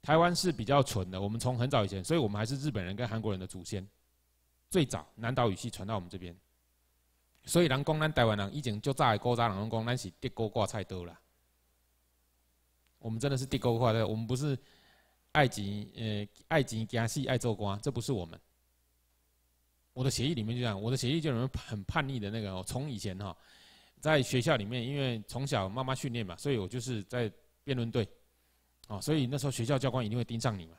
台湾是比较纯的，我们从很早以前，所以我们还是日本人跟韩国人的祖先。最早南岛语系传到我们这边，所以南宫南台湾人以前就在勾高炸人拢讲咱是地沟挂菜多了。我们真的是地沟挂菜，我们不是爱情，呃，爱情加戏爱做官，这不是我们。我的协议里面就这样，我的协议就有人很叛逆的那个，从以前哈，在学校里面，因为从小妈妈训练嘛，所以我就是在辩论队，啊，所以那时候学校教官一定会盯上你嘛，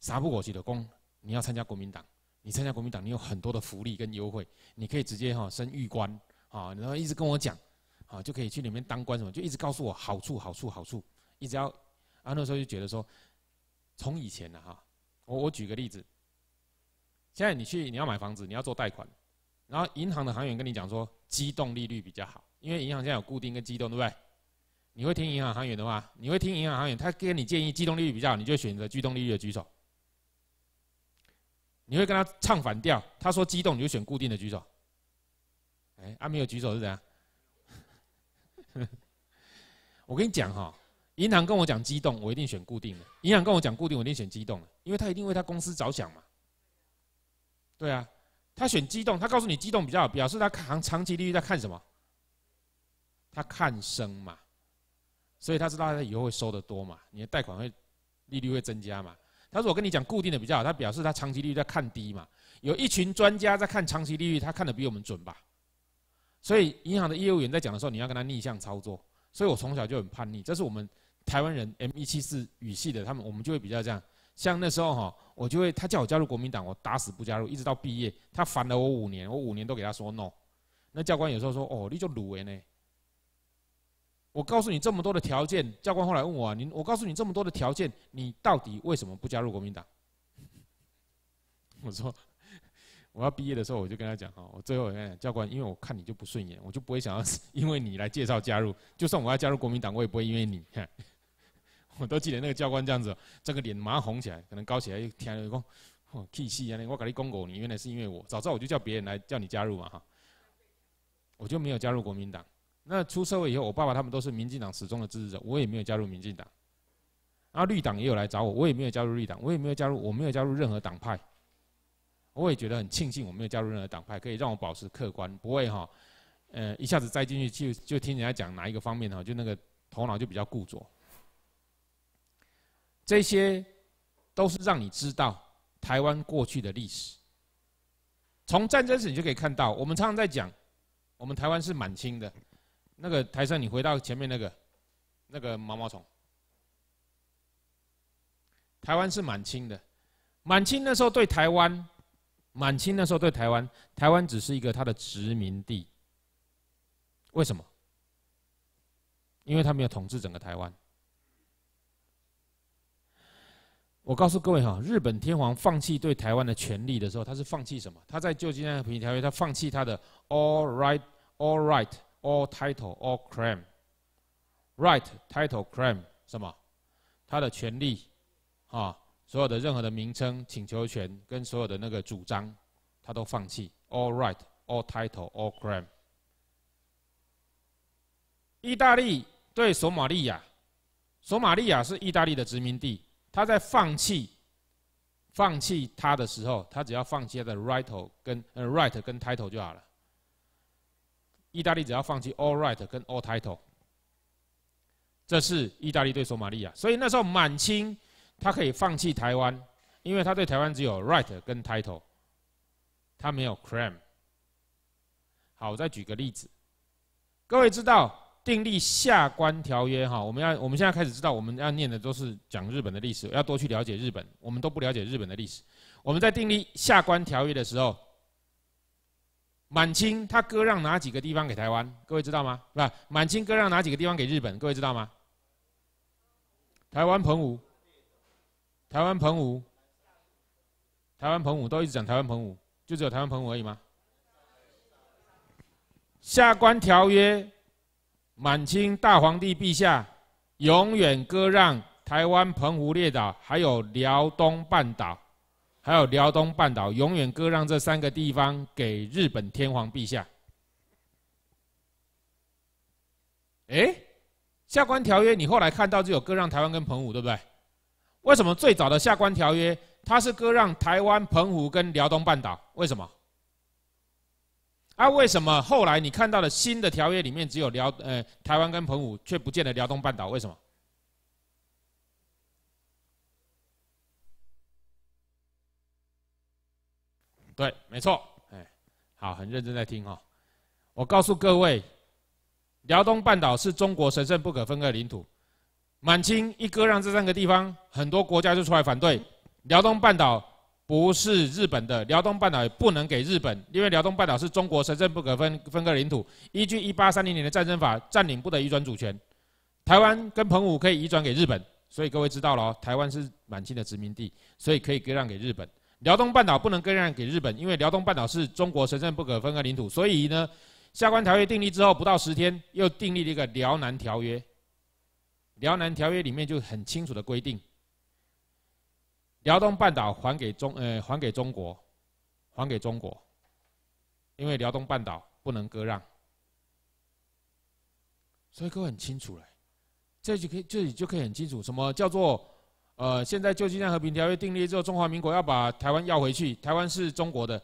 杀不过去的工，你要参加国民党，你参加国民党，你有很多的福利跟优惠，你可以直接哈升狱官，啊，然后一直跟我讲，啊，就可以去里面当官什么，就一直告诉我好处好处好处，一直要，啊那时候就觉得说，从以前的哈，我我举个例子。现在你去你要买房子，你要做贷款，然后银行的行员跟你讲说，机动利率比较好，因为银行现在有固定跟机动，对不对？你会听银行行员的话？你会听银行行员？他跟你建议机动利率比较好，你就选择机动利率的举手。你会跟他唱反调？他说机动，你就选固定的举手。哎，阿明有举手是怎样？我跟你讲哈，银行跟我讲机动，我一定选固定的；银行跟我讲固定，我一定选机动的，因为他一定为他公司着想嘛。对啊，他选机动，他告诉你机动比较好，表示他长长期利率在看什么？他看升嘛，所以他知道他以后会收的多嘛，你的贷款会利率会增加嘛。他说我跟你讲固定的比较好，他表示他长期利率在看低嘛。有一群专家在看长期利率，他看的比我们准吧？所以银行的业务员在讲的时候，你要跟他逆向操作。所以我从小就很叛逆，这是我们台湾人 M 一七四语系的，他们我们就会比较这样，像那时候哈。我就会，他叫我加入国民党，我打死不加入，一直到毕业，他烦了我五年，我五年都给他说 no。那教官有时候说，哦，你就鲁维呢？我告诉你这么多的条件，教官后来问我，你，我告诉你这么多的条件，你到底为什么不加入国民党？我说，我要毕业的时候，我就跟他讲，哈，我最后跟教官，因为我看你就不顺眼，我就不会想要 因为你来介绍加入，就算我要加入国民党，我也不会因为你。我都记得那个教官这样子，这个脸马上红起来，可能高起来又添了，讲气死啊！我跟你公狗，你原来是因为我，早知道我就叫别人来叫你加入嘛哈。我就没有加入国民党。那出社会以后，我爸爸他们都是民进党始终的支持者，我也没有加入民进党。然后绿党也有来找我，我也没有加入绿党，我也没有加入，我没有加入任何党派。我也觉得很庆幸我没有加入任何党派，可以让我保持客观，不会哈，呃，一下子栽进去就就听人家讲哪一个方面的，就那个头脑就比较固着。这些都是让你知道台湾过去的历史。从战争史你就可以看到，我们常常在讲，我们台湾是满清的。那个台上，你回到前面那个，那个毛毛虫。台湾是满清的，满清那时候对台湾，满清那时候对台湾，台湾只是一个它的殖民地。为什么？因为他没有统治整个台湾。我告诉各位哈，日本天皇放弃对台湾的权利的时候，他是放弃什么？他在旧金山和平条约，他放弃他的 all right, all right, all title, all claim, right, title, claim 什么？他的权利，啊，所有的任何的名称、请求权跟所有的那个主张，他都放弃 all right, all title, all claim。意大利对索马利亚，索马利亚是意大利的殖民地。他在放弃，放弃他的时候，他只要放弃他的 right 跟呃 right 跟 title 就好了。意大利只要放弃 all right 跟 all title，这是意大利对索马利亚。所以那时候满清他可以放弃台湾，因为他对台湾只有 right 跟 title，他没有 c r i m 好，我再举个例子，各位知道。订立下关条约，哈，我们要我们现在开始知道，我们要念的都是讲日本的历史，要多去了解日本。我们都不了解日本的历史。我们在订立下关条约的时候，满清他割让哪几个地方给台湾？各位知道吗？是吧？满清割让哪几个地方给日本？各位知道吗？台湾澎湖，台湾澎湖，台湾澎湖都一直讲台湾澎湖，就只有台湾澎湖而已吗？下关条约。满清大皇帝陛下，永远割让台湾、澎湖列岛，还有辽东半岛，还有辽东半岛，永远割让这三个地方给日本天皇陛下。哎，下关条约你后来看到就有割让台湾跟澎湖，对不对？为什么最早的下关条约它是割让台湾、澎湖跟辽东半岛？为什么？啊，为什么后来你看到的新的条约里面只有辽呃台湾跟澎湖，却不见得辽东半岛？为什么？对，没错，哎，好，很认真在听哦。我告诉各位，辽东半岛是中国神圣不可分割的领土。满清一割让这三个地方，很多国家就出来反对。辽东半岛。不是日本的辽东半岛也不能给日本，因为辽东半岛是中国神圣不可分分割领土。依据一八三零年的战争法，占领不得移转主权。台湾跟澎湖可以移转给日本，所以各位知道了，台湾是满清的殖民地，所以可以割让给日本。辽东半岛不能割让给日本，因为辽东半岛是中国神圣不可分割领土。所以呢，下关条约订立之后不到十天，又订立了一个辽南条约。辽南条约里面就很清楚的规定。辽东半岛还给中，呃，还给中国，还给中国，因为辽东半岛不能割让。所以各位很清楚了，这就可以，这里就可以很清楚，什么叫做，呃，现在《旧金山和平条约》订立之后，中华民国要把台湾要回去，台湾是中国的，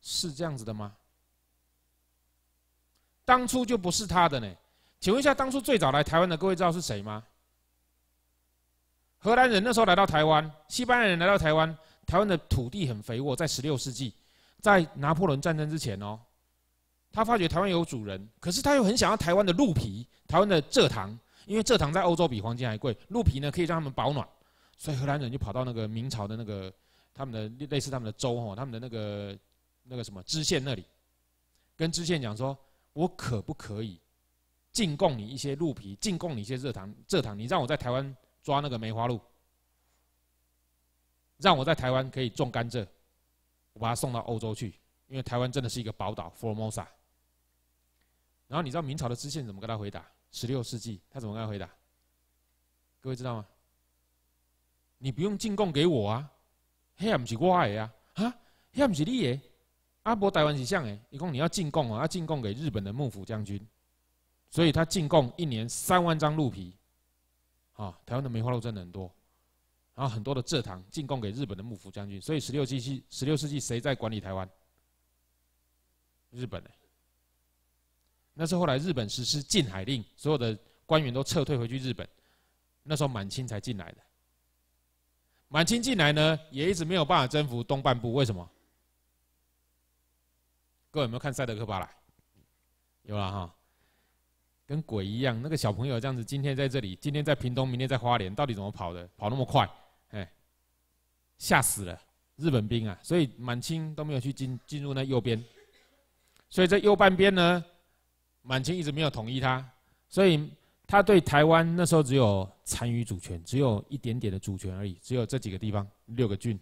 是这样子的吗？当初就不是他的呢？请问一下，当初最早来台湾的各位知道是谁吗？荷兰人那时候来到台湾，西班牙人来到台湾。台湾的土地很肥沃，在十六世纪，在拿破仑战争之前哦，他发觉台湾有主人，可是他又很想要台湾的鹿皮、台湾的蔗糖，因为蔗糖在欧洲比黄金还贵，鹿皮呢可以让他们保暖，所以荷兰人就跑到那个明朝的那个他们的类似他们的州哦，他们的那个那个什么知县那里，跟知县讲说：我可不可以进贡你一些鹿皮，进贡你一些蔗糖？蔗糖你让我在台湾。抓那个梅花鹿，让我在台湾可以种甘蔗，我把它送到欧洲去，因为台湾真的是一个宝岛，Formosa。然后你知道明朝的知县怎么跟他回答？十六世纪，他怎么跟他回答？各位知道吗？你不用进贡给我啊，那也不是我的啊，啊，那不是你的，啊，伯台湾是啥的？一共你要进贡啊，要进贡给日本的幕府将军，所以他进贡一年三万张鹿皮。啊，台湾的梅花鹿真的很多，然后很多的蔗糖进贡给日本的幕府将军，所以十六世纪十六世纪谁在管理台湾？日本的。那是后来日本实施禁海令，所有的官员都撤退回去日本，那时候满清才进来的。满清进来呢，也一直没有办法征服东半部，为什么？各位有没有看《赛德克巴莱》？有了哈。跟鬼一样，那个小朋友这样子，今天在这里，今天在屏东，明天在花莲，到底怎么跑的？跑那么快，哎，吓死了！日本兵啊，所以满清都没有去进进入那右边，所以这右半边呢，满清一直没有统一它，所以他对台湾那时候只有残余主权，只有一点点的主权而已，只有这几个地方六个郡。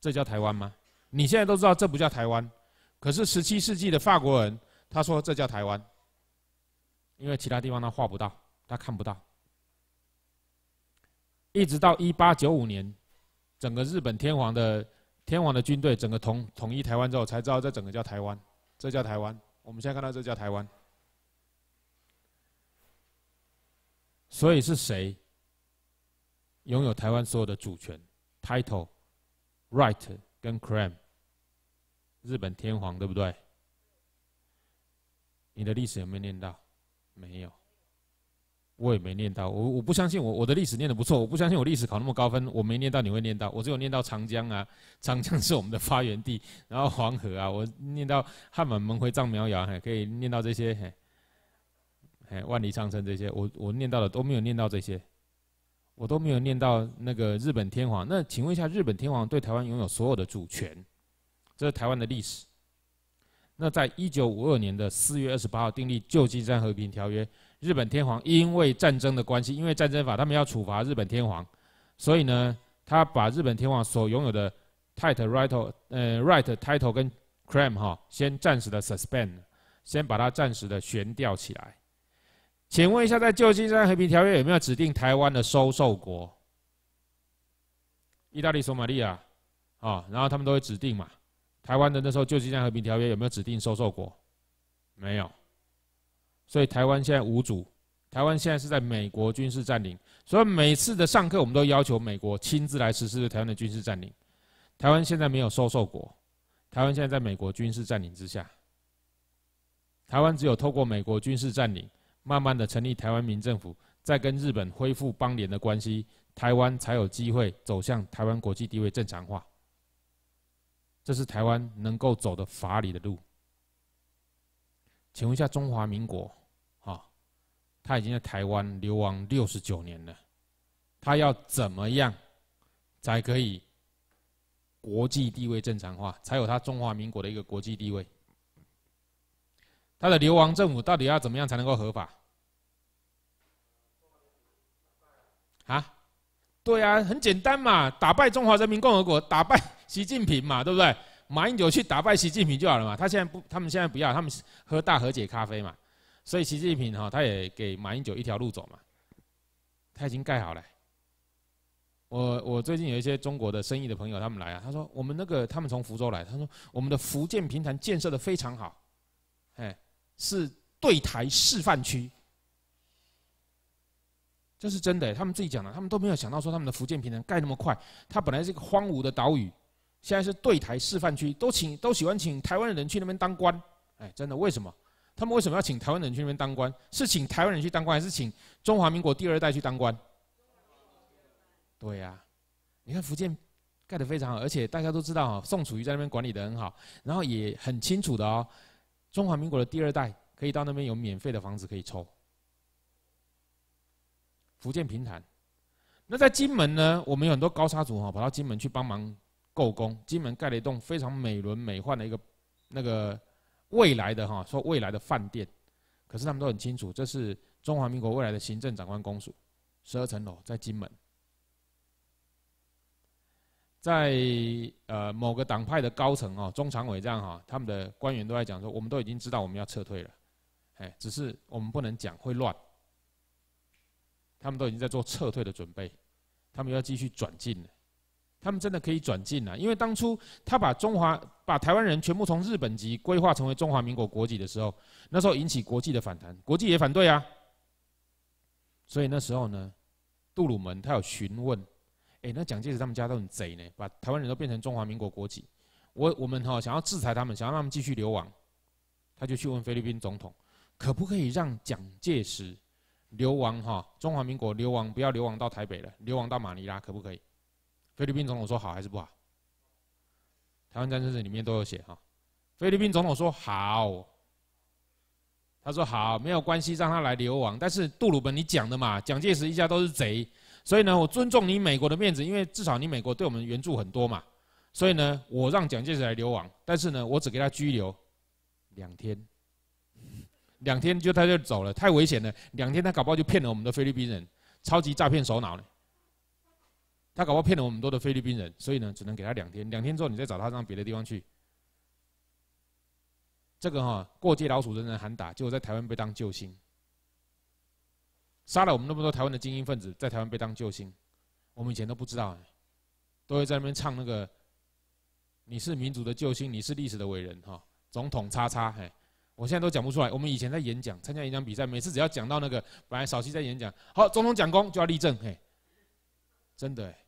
这叫台湾吗？你现在都知道这不叫台湾，可是十七世纪的法国人他说这叫台湾。因为其他地方他画不到，他看不到。一直到一八九五年，整个日本天皇的天皇的军队整个统统一台湾之后，才知道这整个叫台湾，这叫台湾。我们现在看到这叫台湾。所以是谁拥有台湾所有的主权、title、right 跟 claim？日本天皇对不对？你的历史有没有念到？没有，我也没念到我，我不相信我，我的历史念的不错，我不相信我历史考那么高分，我没念到你会念到，我只有念到长江啊，长江 是我们的发源地，然后黄河啊，我念到汉满蒙回藏苗瑶还可以念到这些，哎，万里长城这些，我我念到的都没有念到这些，我都没有念到那个日本天皇。那请问一下，日本天皇对台湾拥有所有的主权，这是台湾的历史。那在一九五二年的四月二十八号订立《旧金山和平条约》，日本天皇因为战争的关系，因为战争法，他们要处罚日本天皇，所以呢，他把日本天皇所拥有的 title、right、嗯、right、title 跟 crime 哈，先暂时的 suspend，先把它暂时的悬吊起来。请问一下，在《旧金山和平条约》有没有指定台湾的收受国？意大利、索马利亚，啊，然后他们都会指定嘛。台湾的那时候《旧金山和平条约》有没有指定收受国？没有，所以台湾现在无主。台湾现在是在美国军事占领，所以每次的上课我们都要求美国亲自来实施台湾的军事占领。台湾现在没有收受国，台湾现在在美国军事占领之下。台湾只有透过美国军事占领，慢慢的成立台湾民政府，再跟日本恢复邦联的关系，台湾才有机会走向台湾国际地位正常化。这是台湾能够走的法理的路。请问一下，中华民国，啊，他已经在台湾流亡六十九年了，他要怎么样才可以国际地位正常化，才有他中华民国的一个国际地位？他的流亡政府到底要怎么样才能够合法？啊，对啊，很简单嘛，打败中华人民共和国，打败。习近平嘛，对不对？马英九去打败习近平就好了嘛。他现在不，他们现在不要，他们喝大和解咖啡嘛。所以习近平哈，他也给马英九一条路走嘛。他已经盖好了。我我最近有一些中国的生意的朋友，他们来啊，他说我们那个他们从福州来，他说我们的福建平潭建设的非常好，哎，是对台示范区。这是真的，他们自己讲的，他们都没有想到说他们的福建平潭盖那么快。它本来是一个荒芜的岛屿。现在是对台示范区，都请都喜欢请台湾的人去那边当官，哎，真的，为什么？他们为什么要请台湾人去那边当官？是请台湾人去当官，还是请中华民国第二代去当官？对呀，你看福建盖的非常好，而且大家都知道啊，宋楚瑜在那边管理的很好，然后也很清楚的哦，中华民国的第二代可以到那边有免费的房子可以抽。福建平潭，那在金门呢？我们有很多高砂族哈，跑到金门去帮忙。构工，金门盖了一栋非常美轮美奂的一个那个未来的哈，说未来的饭店，可是他们都很清楚，这是中华民国未来的行政长官公署，十二层楼在金门，在呃某个党派的高层啊，中常委这样哈，他们的官员都在讲说，我们都已经知道我们要撤退了，哎，只是我们不能讲会乱，他们都已经在做撤退的准备，他们要继续转进了。他们真的可以转进来，因为当初他把中华、把台湾人全部从日本籍规划成为中华民国国籍的时候，那时候引起国际的反弹，国际也反对啊。所以那时候呢，杜鲁门他有询问，哎，那蒋介石他们家都很贼呢，把台湾人都变成中华民国国籍，我我们哈想要制裁他们，想要让他们继续流亡，他就去问菲律宾总统，可不可以让蒋介石流亡哈中华民国流亡，不要流亡到台北了，流亡到马尼拉可不可以？菲律宾总统说好还是不好？台湾战争史里面都有写哈，菲律宾总统说好，他说好没有关系，让他来流亡。但是杜鲁门你讲的嘛，蒋介石一家都是贼，所以呢，我尊重你美国的面子，因为至少你美国对我们援助很多嘛，所以呢，我让蒋介石来流亡，但是呢，我只给他拘留两天，两天就他就走了，太危险了，两天他搞不好就骗了我们的菲律宾人，超级诈骗首脑呢。他搞不好骗了我们很多的菲律宾人，所以呢，只能给他两天。两天之后，你再找他上别的地方去。这个哈，过街老鼠人人喊打，结果在台湾被当救星，杀了我们那么多台湾的精英分子，在台湾被当救星，我们以前都不知道，都会在那边唱那个，你是民族的救星，你是历史的伟人哈，总统叉叉哎，我现在都讲不出来。我们以前在演讲，参加演讲比赛，每次只要讲到那个，本来少熙在演讲，好，总统讲功就要立正嘿，真的哎。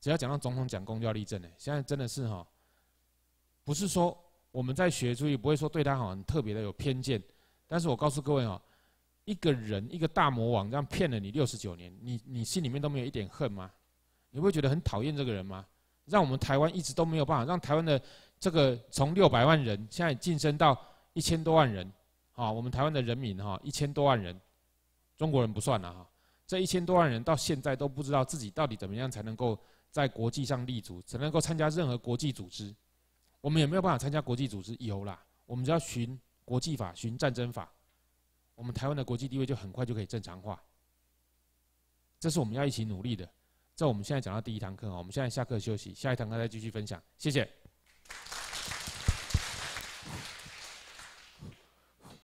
只要讲到总统讲公交立正呢，现在真的是哈，不是说我们在学，注意不会说对他好很特别的有偏见，但是我告诉各位哈，一个人一个大魔王这样骗了你六十九年，你你心里面都没有一点恨吗？你会觉得很讨厌这个人吗？让我们台湾一直都没有办法，让台湾的这个从六百万人现在晋升到一千多万人，啊，我们台湾的人民哈一千多万人，中国人不算了哈，这一千多万人到现在都不知道自己到底怎么样才能够。在国际上立足，只能够参加任何国际组织。我们也没有办法参加国际组织，有啦，我们只要寻国际法、寻战争法。我们台湾的国际地位就很快就可以正常化。这是我们要一起努力的。在我们现在讲到第一堂课啊，我们现在下课休息，下一堂课再继续分享。谢谢。